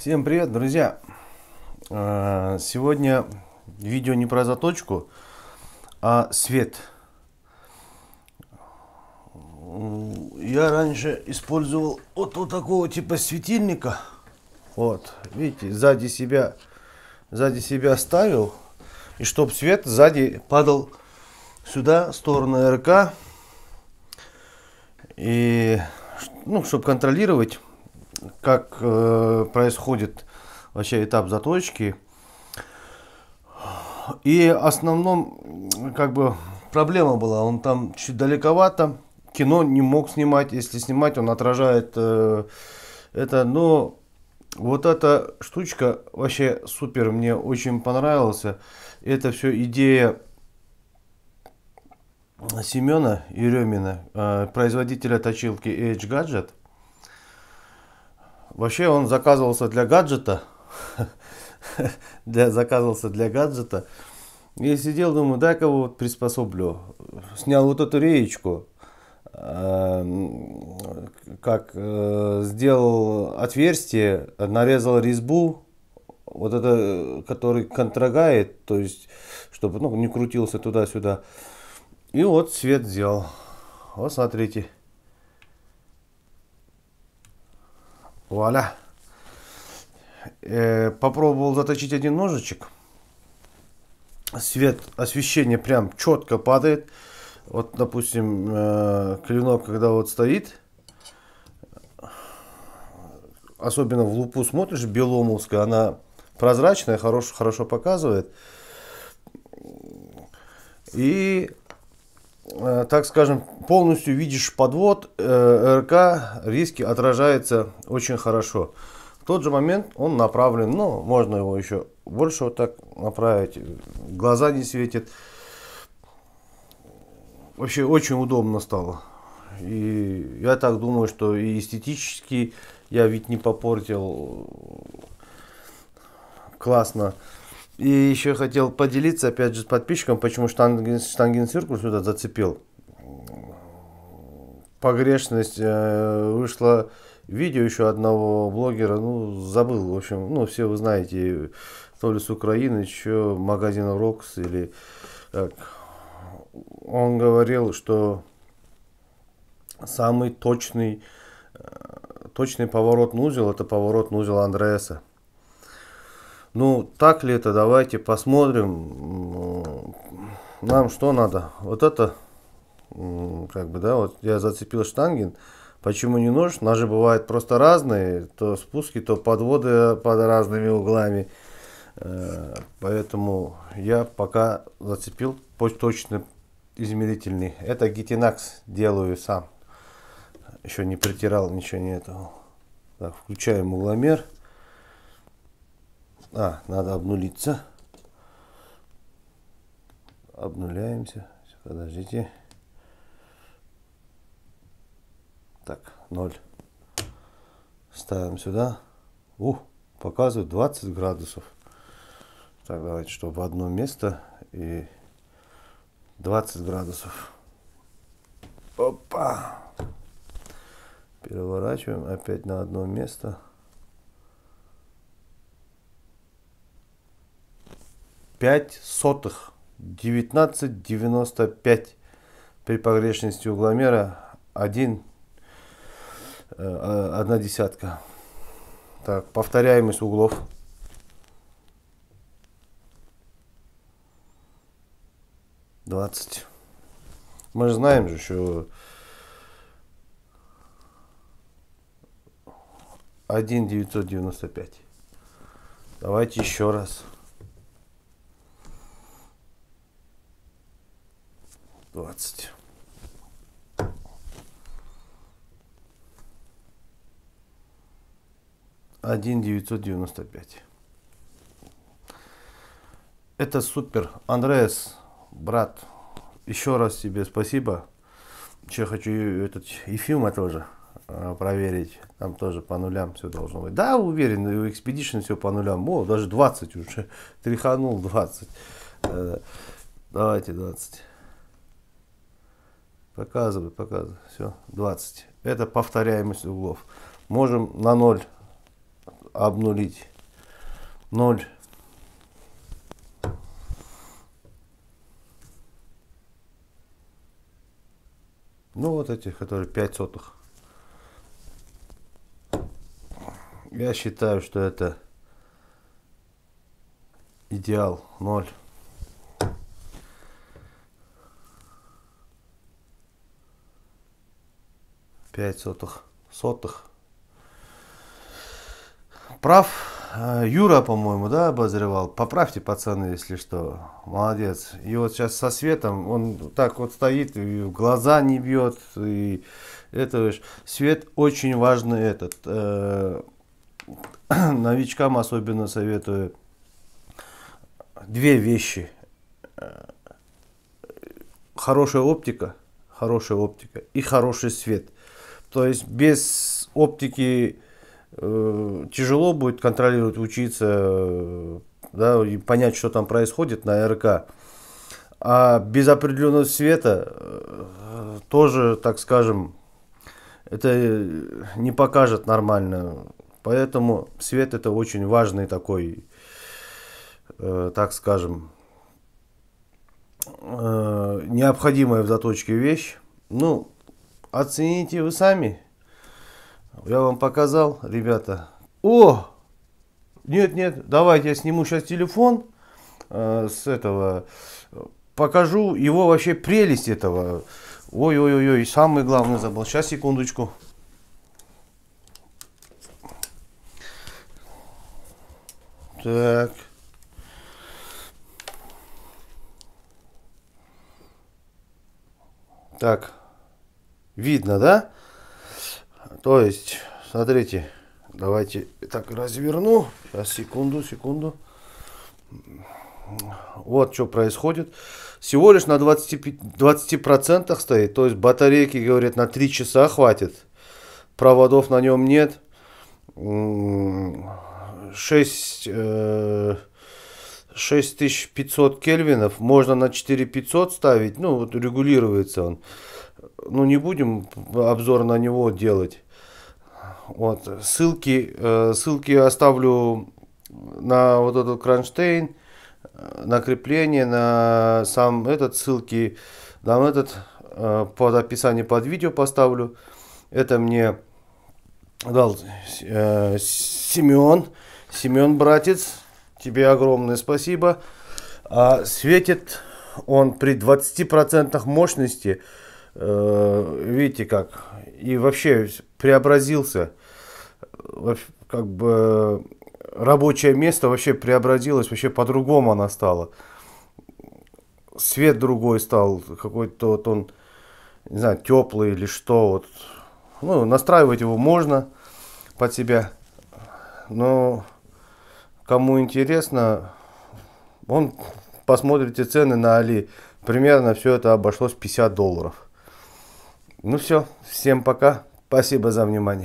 Всем привет, друзья! А, сегодня видео не про заточку, а свет. Я раньше использовал вот, вот такого типа светильника. Вот, видите, сзади себя, сзади себя ставил. И чтоб свет сзади падал сюда, в сторону РК. И, ну, чтобы контролировать как э, происходит вообще этап заточки. И основном, как бы, проблема была, он там чуть далековато, кино не мог снимать, если снимать, он отражает э, это, но вот эта штучка вообще супер, мне очень понравился. Это все идея Семена Еремина, э, производителя точилки Edge Gadget. Вообще он заказывался для гаджета. для, заказывался для гаджета. Я сидел, думаю, дай-ка вот приспособлю. Снял вот эту реечку. Эм, как э, сделал отверстие, нарезал резьбу, вот это, который контрагает, то есть, чтобы ну, не крутился туда-сюда. И вот свет сделал. Вот смотрите. Вуаля. Э, попробовал заточить один ножичек. Свет, освещение прям четко падает. Вот, допустим, э, клинок, когда вот стоит, особенно в лупу смотришь, беломовская, она прозрачная, хорош, хорошо показывает. И Э, так скажем, полностью видишь подвод, э, РК риски отражается очень хорошо. В тот же момент он направлен, но ну, можно его еще больше вот так направить, глаза не светит. Вообще очень удобно стало. И я так думаю, что и эстетически я ведь не попортил классно. И еще хотел поделиться, опять же, с подписчиком, почему штанген, штангенциркуль сюда зацепил. Погрешность э, вышла видео еще одного блогера, ну, забыл, в общем, ну, все вы знаете, то ли с Украины, еще магазин Рокс или как. Он говорил, что самый точный, э, точный поворот узел, это поворот узел Андреаса. Ну, так ли это? Давайте посмотрим. Нам что надо? Вот это, как бы, да, вот я зацепил штанген. Почему не нож? Ножи бывают просто разные. То спуски, то подводы под разными углами. Э, поэтому я пока зацепил точный измерительный. Это гитинакс делаю сам. Еще не притирал ничего не этого. Так, включаем угломер. А, надо обнулиться. Обнуляемся. Подождите. Так, 0. Ставим сюда. У, показывает 20 градусов. Так, давайте, что в одно место и 20 градусов. Опа! Переворачиваем опять на одно место. 5 сотых 19,95 при погрешности угломера 1 э, э, одна десятка. Так, повторяемость углов. Двадцать. Мы же знаем же еще один девятьсот девяносто пять. Давайте еще раз. 20. Один девятьсот девяносто пять. Это супер. Андреас, брат, еще раз тебе спасибо. Еще хочу этот эфима тоже э, проверить. Там тоже по нулям все должно быть. Да, уверен, у Expedition все по нулям. О, даже 20 уже. Тряханул 20. Э, давайте 20. Показываю, показываю. Все, 20. Это повторяемость углов. Можем на 0 обнулить. 0. Ну вот эти, которые 5 сотых. Я считаю, что это идеал 0. 5 сотых, сотых. Прав э, Юра, по-моему, да, обозревал. Поправьте, пацаны, если что. Молодец. И вот сейчас со светом он так вот стоит, и в глаза не бьет. И это свет очень важный этот. Э, новичкам особенно советую две вещи. Э, хорошая оптика, хорошая оптика и хороший свет – то есть без оптики э, тяжело будет контролировать, учиться, э, да, и понять, что там происходит на РК. А без определенного света э, тоже, так скажем, это э, не покажет нормально. Поэтому свет это очень важный такой, э, так скажем, э, необходимая в заточке вещь. Ну, Оцените вы сами. Я вам показал, ребята. О! Нет, нет, давайте я сниму сейчас телефон э, с этого. Покажу его вообще прелесть этого. Ой-ой-ой, самое главное забыл. Сейчас, секундочку. Так. Так. Видно, да? То есть, смотрите, давайте так разверну. Сейчас, секунду, секунду. Вот что происходит. Всего лишь на 20%, 20 стоит. То есть батарейки, говорят, на 3 часа хватит. Проводов на нем нет. 6, 6500 э, кельвинов. Можно на 4500 ставить. Ну, вот регулируется он ну не будем обзор на него делать. Вот, ссылки, э, ссылки оставлю на вот этот кронштейн, э, на крепление, на сам этот, ссылки на этот э, под описание под видео поставлю. Это мне дал Семен, Семен братец, тебе огромное спасибо. А светит он при 20% мощности Э, видите как, и вообще преобразился, как бы рабочее место вообще преобразилось, вообще по-другому она стала. Свет другой стал, какой-то вот он, не знаю, теплый или что. Вот. Ну, настраивать его можно под себя, но кому интересно, он посмотрите цены на Али. Примерно все это обошлось 50 долларов. Ну все, всем пока. Спасибо за внимание.